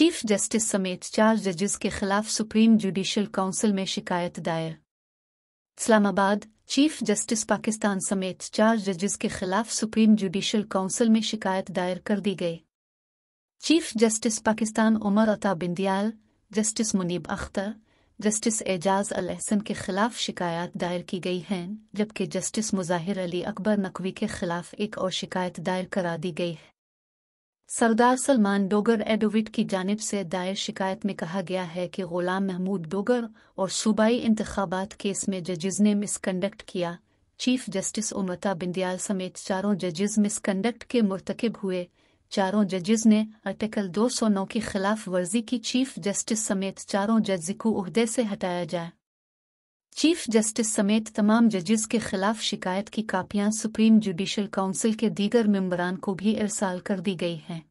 chief justice समेत चार जजेस के खिलाफ सुप्रीम जुडिशल काउंसिल में शिकायत दायर इस्लामाबाद चीफ जस्टिस पाकिस्तान समेत चार जजेस के खिलाफ सुप्रीम जुडिशल काउंसिल में शिकायत दायर कर दी गई chief justice Pakistan Umar Ata Bandial justice Munib Akhtar justice Ijaz ul Ahsan के खिलाफ शिकायत दायर की गई हैं जबकि जस्टिस मुजाहिर अली अकबर नकवी के खिलाफ एक और शिकायत दायर करा दी गई है सरदार सलमान डोगर एडोविट की जानब से दायर शिकायत में कहा गया है कि गुलाम महमूद डोगर और सूबाई इंतबात केस में जजिस ने मिसकंडक्ट किया चीफ जस्टिस उमता बिंदियाल समेत चारों जजिस मिसकंडक्ट के मुरतकब हुए चारों जजेज ने आर्टिकल 209 की खिलाफ वर्जी की चीफ जस्टिस समेत चारों जज को उहदे से हटाया जाए चीफ जस्टिस समेत तमाम जजिस के खिलाफ शिकायत की कापियां सुप्रीम जुडिशल काउंसिल के दीगर मम्बरान को भी इरसाल कर दी गई हैं